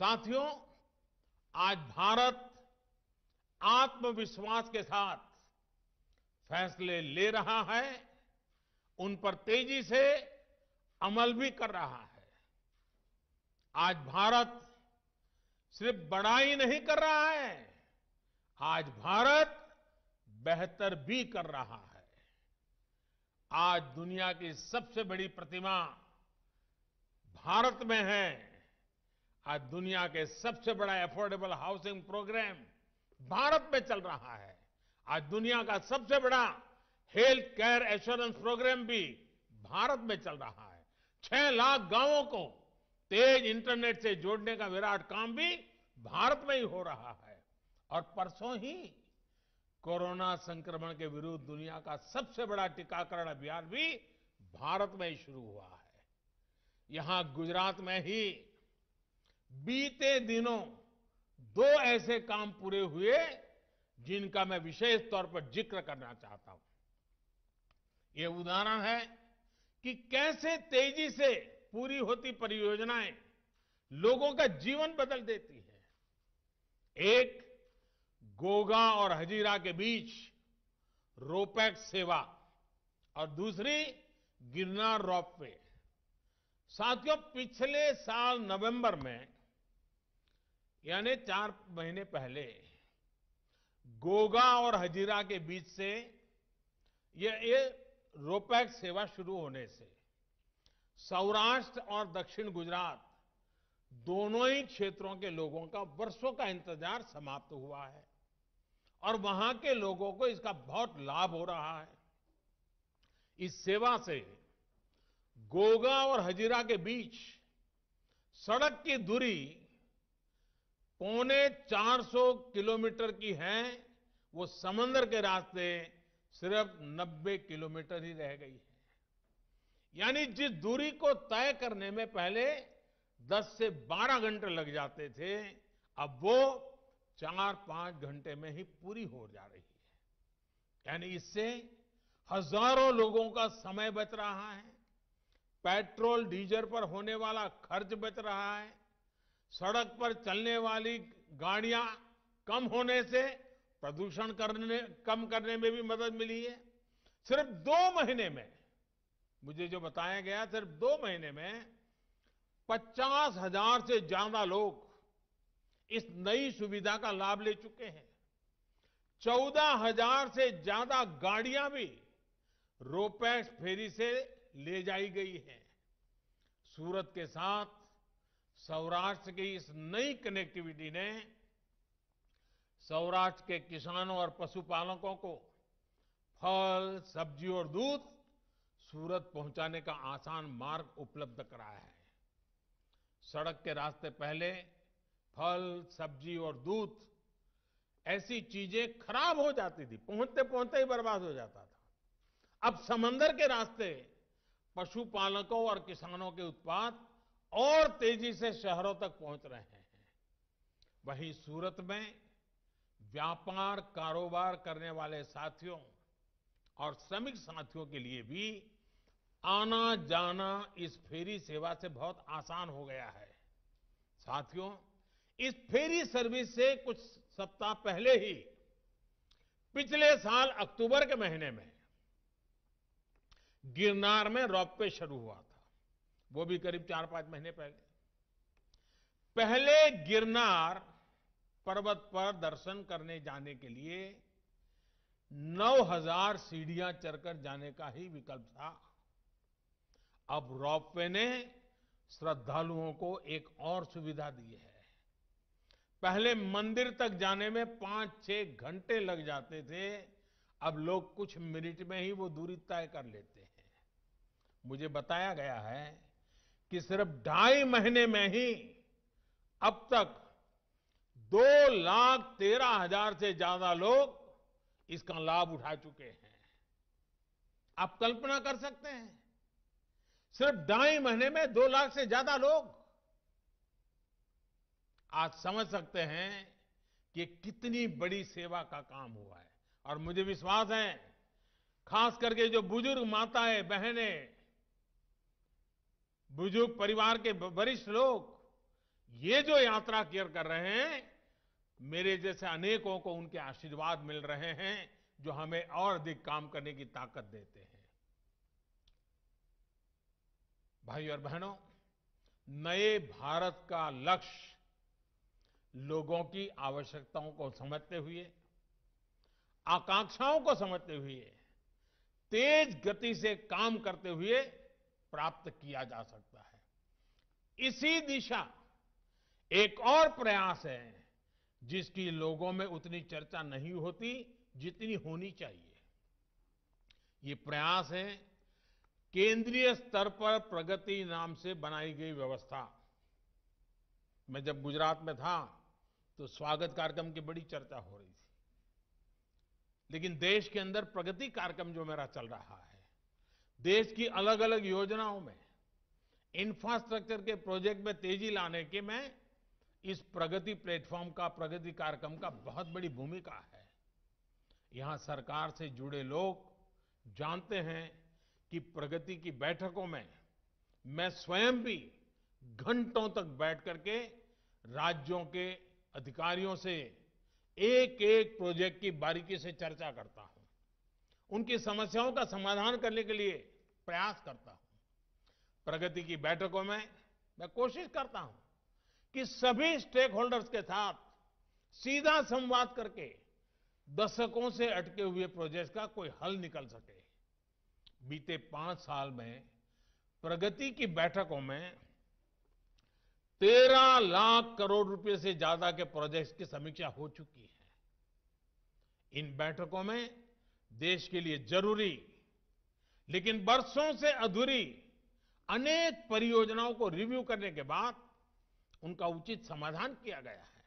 साथियों आज भारत आत्मविश्वास के साथ फैसले ले रहा है उन पर तेजी से अमल भी कर रहा है आज भारत सिर्फ बड़ा ही नहीं कर रहा है आज भारत बेहतर भी कर रहा है आज दुनिया की सबसे बड़ी प्रतिमा भारत में है आज दुनिया के सबसे बड़ा एफोर्डेबल हाउसिंग प्रोग्राम भारत में चल रहा है आज दुनिया का सबसे बड़ा हेल्थ केयर एश्योरेंस प्रोग्राम भी भारत में चल रहा है छह लाख गांवों को तेज इंटरनेट से जोड़ने का विराट काम भी भारत में ही हो रहा है और परसों ही कोरोना संक्रमण के विरुद्ध दुनिया का सबसे बड़ा टीकाकरण अभियान भी भारत में ही शुरू हुआ है यहां गुजरात में ही बीते दिनों दो ऐसे काम पूरे हुए जिनका मैं विशेष तौर पर जिक्र करना चाहता हूं यह उदाहरण है कि कैसे तेजी से पूरी होती परियोजनाएं लोगों का जीवन बदल देती है एक गोगा और हजीरा के बीच रोपैक्स सेवा और दूसरी गिरनार रॉपवे साथियों पिछले साल नवंबर में यानी चार महीने पहले गोगा और हजीरा के बीच से यह रोपैक रोपैक्स सेवा शुरू होने से सौराष्ट्र और दक्षिण गुजरात दोनों ही क्षेत्रों के लोगों का वर्षों का इंतजार समाप्त हुआ है और वहां के लोगों को इसका बहुत लाभ हो रहा है इस सेवा से गोगा और हजीरा के बीच सड़क की दूरी पौने 400 किलोमीटर की है वो समंदर के रास्ते सिर्फ 90 किलोमीटर ही रह गई है यानी जिस दूरी को तय करने में पहले 10 से 12 घंटे लग जाते थे अब वो चार पांच घंटे में ही पूरी हो जा रही है यानी इससे हजारों लोगों का समय बच रहा है पेट्रोल डीजल पर होने वाला खर्च बच रहा है सड़क पर चलने वाली गाड़ियां कम होने से प्रदूषण करने कम करने में भी मदद मिली है सिर्फ दो महीने में मुझे जो बताया गया सिर्फ दो महीने में पचास हजार से ज्यादा लोग इस नई सुविधा का लाभ ले चुके हैं चौदह हजार से ज्यादा गाड़ियां भी रोपैक्स फेरी से ले जाई गई हैं सूरत के साथ सौराष्ट्र की इस नई कनेक्टिविटी ने सौराष्ट्र के किसानों और पशुपालकों को फल सब्जी और दूध सूरत पहुंचाने का आसान मार्ग उपलब्ध कराया है सड़क के रास्ते पहले फल सब्जी और दूध ऐसी चीजें खराब हो जाती थी पहुंचते पहुंचते ही बर्बाद हो जाता था अब समंदर के रास्ते पशुपालकों और किसानों के उत्पाद और तेजी से शहरों तक पहुंच रहे हैं वहीं सूरत में व्यापार कारोबार करने वाले साथियों और श्रमिक साथियों के लिए भी आना जाना इस फेरी सेवा से बहुत आसान हो गया है साथियों इस फेरी सर्विस से कुछ सप्ताह पहले ही पिछले साल अक्टूबर के महीने में गिरनार में रॉप पे शुरू हुआ था वो भी करीब चार पांच महीने पहले पहले गिरनार पर्वत पर दर्शन करने जाने के लिए 9000 सीढ़ियां चढ़कर जाने का ही विकल्प था अब रॉपवे ने श्रद्धालुओं को एक और सुविधा दी है पहले मंदिर तक जाने में पांच छह घंटे लग जाते थे अब लोग कुछ मिनट में ही वो दूरी तय कर लेते हैं मुझे बताया गया है कि सिर्फ ढाई महीने में ही अब तक दो लाख तेरह हजार से ज्यादा लोग इसका लाभ उठा चुके हैं आप कल्पना कर सकते हैं सिर्फ ढाई महीने में दो लाख से ज्यादा लोग आज समझ सकते हैं कि कितनी बड़ी सेवा का काम हुआ है और मुझे विश्वास है खास करके जो बुजुर्ग माताएं बहनें बुजुर्ग परिवार के वरिष्ठ लोग ये जो यात्रा कियर कर रहे हैं मेरे जैसे अनेकों को उनके आशीर्वाद मिल रहे हैं जो हमें और अधिक काम करने की ताकत देते हैं भाई और बहनों नए भारत का लक्ष्य लोगों की आवश्यकताओं को समझते हुए आकांक्षाओं को समझते हुए तेज गति से काम करते हुए प्राप्त किया जा सकता है इसी दिशा एक और प्रयास है जिसकी लोगों में उतनी चर्चा नहीं होती जितनी होनी चाहिए ये प्रयास है केंद्रीय स्तर पर प्रगति नाम से बनाई गई व्यवस्था मैं जब गुजरात में था तो स्वागत कार्यक्रम की बड़ी चर्चा हो रही थी लेकिन देश के अंदर प्रगति कार्यक्रम जो मेरा चल रहा है देश की अलग अलग योजनाओं में इंफ्रास्ट्रक्चर के प्रोजेक्ट में तेजी लाने के में इस प्रगति प्लेटफॉर्म का प्रगति कार्यक्रम का बहुत बड़ी भूमिका है यहां सरकार से जुड़े लोग जानते हैं कि प्रगति की बैठकों में मैं स्वयं भी घंटों तक बैठ करके राज्यों के अधिकारियों से एक एक प्रोजेक्ट की बारीकी से चर्चा करता हूं उनकी समस्याओं का समाधान करने के लिए प्रयास करता हूं प्रगति की बैठकों में मैं कोशिश करता हूं कि सभी स्टेक होल्डर्स के साथ सीधा संवाद करके दशकों से अटके हुए प्रोजेक्ट का कोई हल निकल सके बीते पांच साल में प्रगति की बैठकों में तेरह लाख करोड़ रुपए से ज्यादा के प्रोजेक्ट्स की समीक्षा हो चुकी है इन बैठकों में देश के लिए जरूरी लेकिन बरसों से अधूरी अनेक परियोजनाओं को रिव्यू करने के बाद उनका उचित समाधान किया गया है